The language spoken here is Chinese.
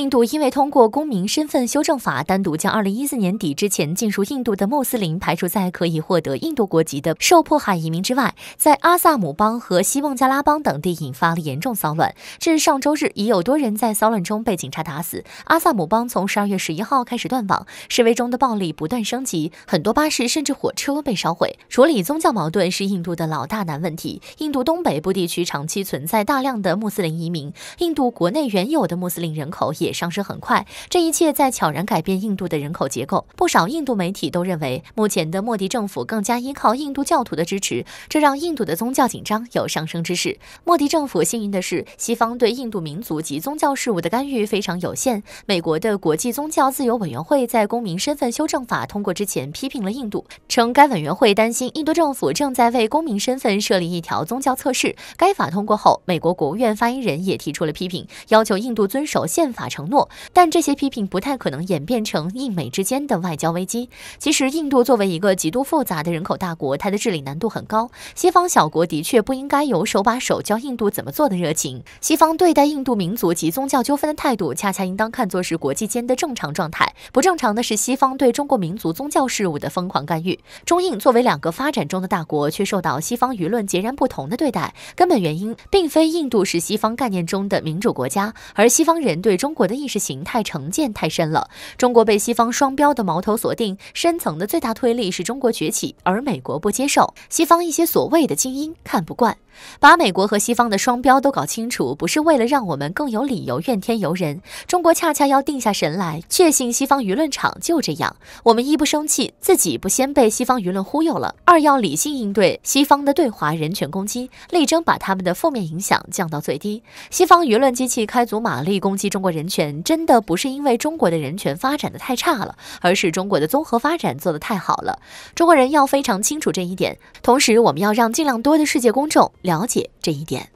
印度因为通过公民身份修正法，单独将二零一四年底之前进入印度的穆斯林排除在可以获得印度国籍的受迫害移民之外，在阿萨姆邦和西孟加拉邦等地引发了严重骚乱。至上周日，已有多人在骚乱中被警察打死。阿萨姆邦从十二月十一号开始断网，示威中的暴力不断升级，很多巴士甚至火车被烧毁。处理宗教矛盾是印度的老大难问题。印度东北部地区长期存在大量的穆斯林移民，印度国内原有的穆斯林人口也。上升很快，这一切在悄然改变印度的人口结构。不少印度媒体都认为，目前的莫迪政府更加依靠印度教徒的支持，这让印度的宗教紧张有上升之势。莫迪政府幸运的是，西方对印度民族及宗教事务的干预非常有限。美国的国际宗教自由委员会在公民身份修正法通过之前批评了印度，称该委员会担心印度政府正在为公民身份设立一条宗教测试。该法通过后，美国国务院发言人也提出了批评，要求印度遵守宪法承诺，但这些批评不太可能演变成印美之间的外交危机。其实，印度作为一个极度复杂的人口大国，它的治理难度很高。西方小国的确不应该有手把手教印度怎么做的热情。西方对待印度民族及宗教纠纷的态度，恰恰应当看作是国际间的正常状态。不正常的是西方对中国民族宗教事务的疯狂干预。中印作为两个发展中的大国，却受到西方舆论截然不同的对待。根本原因并非印度是西方概念中的民主国家，而西方人对中国。国的意识形态成见太深了，中国被西方双标的矛头锁定，深层的最大推力是中国崛起，而美国不接受，西方一些所谓的精英看不惯。把美国和西方的双标都搞清楚，不是为了让我们更有理由怨天尤人，中国恰恰要定下神来，确信西方舆论场就这样。我们一不生气，自己不先被西方舆论忽悠了；二要理性应对西方的对华人权攻击，力争把他们的负面影响降到最低。西方舆论机器开足马力攻击中国人权，真的不是因为中国的人权发展的太差了，而是中国的综合发展做得太好了。中国人要非常清楚这一点，同时我们要让尽量多的世界公众。了解这一点。